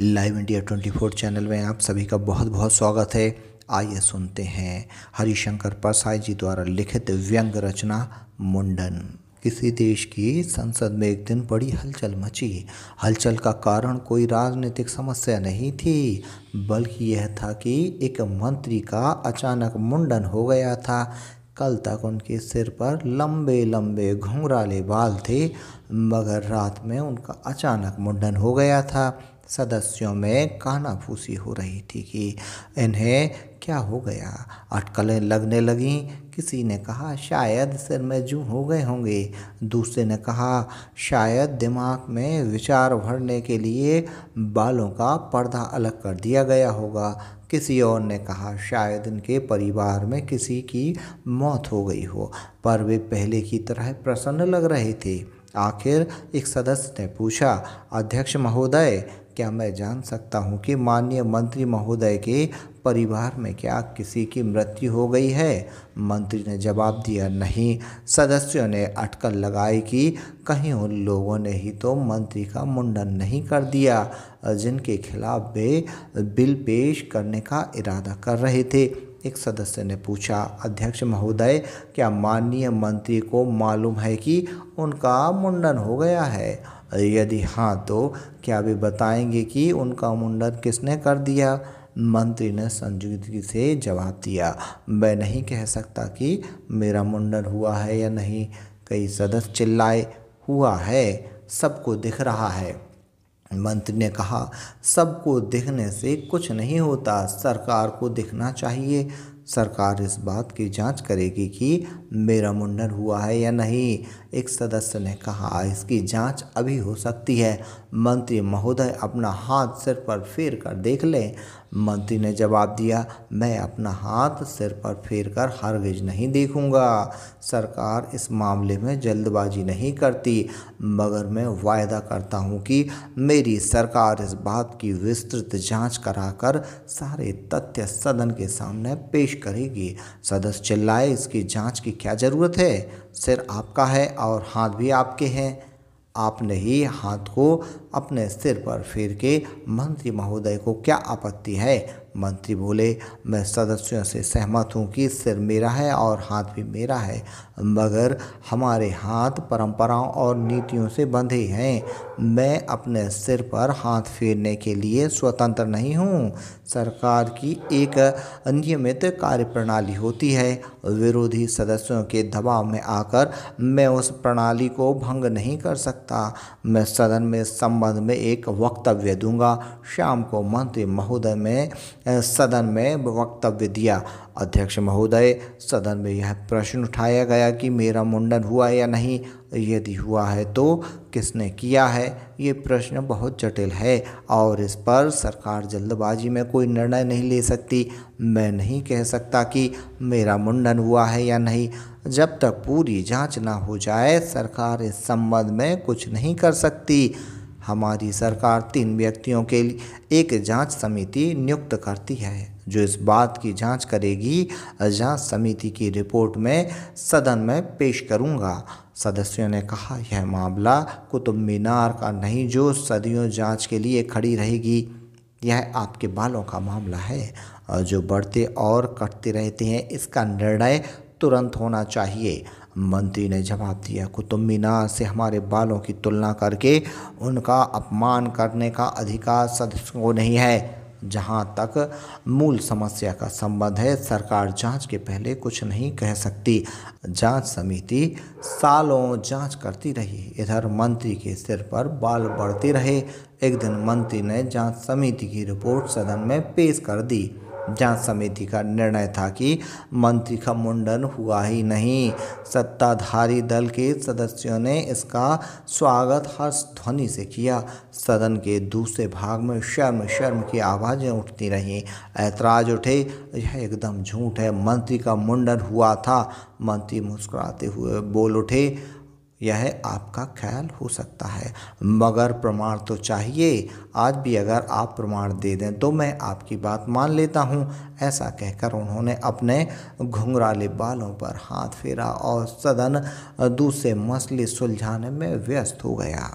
live India twenty four channel में आप सभी का बहुत बहुत स्वागत है आइए सुनते हैं हरिशंकर प्रसाद जी द्वारा लिखित व्यंग रचना मुंडन किसी देश की संसद में एक दिन बड़ी हलचल मची हलचल का कारण कोई राजनीतिक समस्या नहीं थी बल्कि यह था कि एक मंत्री का अचानक मुंडन हो गया था कल तक उनके सिर पर लंबे लंबे घुंघराले बाल थे मगर रात में उनका अचानक मुंडन हो गया था सदस्यों में कानाफूसी हो रही थी कि इन्हें क्या हो गया अटकलें लगने लगीं किसी ने कहा शायद सिर में जू हो गए होंगे दूसरे ने कहा शायद दिमाग में विचार भरने के लिए बालों का पर्दा अलग कर दिया गया होगा किसी और ने कहा शायद इनके परिवार में किसी की मौत हो गई हो पर वे पहले की तरह प्रसन्न लग रहे थे आखिर एक सदस्य ने पूछा अध्यक्ष महोदय क्या मैं जान सकता हूँ कि माननीय मंत्री महोदय के परिवार में क्या किसी की मृत्यु हो गई है मंत्री ने जवाब दिया नहीं सदस्यों ने अटकल लगाई कि कहीं उन लोगों ने ही तो मंत्री का मुंडन नहीं कर दिया जिनके खिलाफ वे बिल पेश करने का इरादा कर रहे थे एक सदस्य ने पूछा अध्यक्ष महोदय क्या माननीय मंत्री को मालूम है कि उनका मुंडन हो गया है यदि हाँ तो क्या वे बताएंगे कि उनका मुंडन किसने कर दिया मंत्री ने संजीदगी से जवाब दिया मैं नहीं कह सकता कि मेरा मुंडन हुआ है या नहीं कई सदस्य चिल्लाए हुआ है सबको दिख रहा है मंत्री ने कहा सबको देखने से कुछ नहीं होता सरकार को देखना चाहिए सरकार इस बात की जांच करेगी कि मेरा मुंडन हुआ है या नहीं एक सदस्य ने कहा इसकी जांच अभी हो सकती है मंत्री महोदय अपना हाथ सिर पर फेर कर देख लें मंत्री ने जवाब दिया मैं अपना हाथ सिर पर फेर कर हरगिज नहीं देखूंगा सरकार इस मामले में जल्दबाजी नहीं करती मगर मैं वायदा करता हूं कि मेरी सरकार इस बात की विस्तृत जांच कराकर सारे तथ्य सदन के सामने पेश करेगी सदस्य चिल्लाए इसकी जांच की क्या ज़रूरत है सिर आपका है और हाथ भी आपके हैं आपने ही हाथ को अपने सिर पर फेर के मंत्री महोदय को क्या आपत्ति है मंत्री बोले मैं सदस्यों से सहमत हूँ कि सिर मेरा है और हाथ भी मेरा है मगर हमारे हाथ परंपराओं और नीतियों से बंधे हैं मैं अपने सिर पर हाथ फेरने के लिए स्वतंत्र नहीं हूँ सरकार की एक नियमित कार्यप्रणाली होती है विरोधी सदस्यों के दबाव में आकर मैं उस प्रणाली को भंग नहीं कर सकता मैं सदन में संबंध में एक वक्तव्य दूंगा शाम को मंत्री महोदय में सदन में वक्तव्य दिया अध्यक्ष महोदय सदन में यह प्रश्न उठाया गया कि मेरा मुंडन हुआ या नहीं यदि हुआ है तो किसने किया है ये प्रश्न बहुत जटिल है और इस पर सरकार जल्दबाजी में कोई निर्णय नहीं ले सकती मैं नहीं कह सकता कि मेरा मुंडन हुआ है या नहीं जब तक पूरी जांच ना हो जाए सरकार इस संबंध में कुछ नहीं कर सकती हमारी सरकार तीन व्यक्तियों के लिए एक जांच समिति नियुक्त करती है जो इस बात की जांच करेगी जांच समिति की रिपोर्ट में सदन में पेश करूंगा सदस्यों ने कहा यह मामला कुतुब मीनार का नहीं जो सदियों जांच के लिए खड़ी रहेगी यह आपके बालों का मामला है जो बढ़ते और कटते रहते हैं इसका निर्णय तुरंत होना चाहिए मंत्री ने जवाब दिया कुतुब मीनार से हमारे बालों की तुलना करके उनका अपमान करने का अधिकार सदस्यों को नहीं है जहां तक मूल समस्या का संबंध है सरकार जांच के पहले कुछ नहीं कह सकती जांच समिति सालों जांच करती रही इधर मंत्री के सिर पर बाल बढ़ते रहे एक दिन मंत्री ने जांच समिति की रिपोर्ट सदन में पेश कर दी जांच समिति का निर्णय था कि मंत्री का मुंडन हुआ ही नहीं सत्ताधारी दल के सदस्यों ने इसका स्वागत हर्ष ध्वनि से किया सदन के दूसरे भाग में शर्म शर्म की आवाज़ें उठती रहीं ऐतराज उठे यह एकदम झूठ है मंत्री का मुंडन हुआ था मंत्री मुस्कुराते हुए बोल उठे यह आपका ख्याल हो सकता है मगर प्रमाण तो चाहिए आज भी अगर आप प्रमाण दे दें तो मैं आपकी बात मान लेता हूँ ऐसा कहकर उन्होंने अपने घुंघराले बालों पर हाथ फेरा और सदन दूसरे मसले सुलझाने में व्यस्त हो गया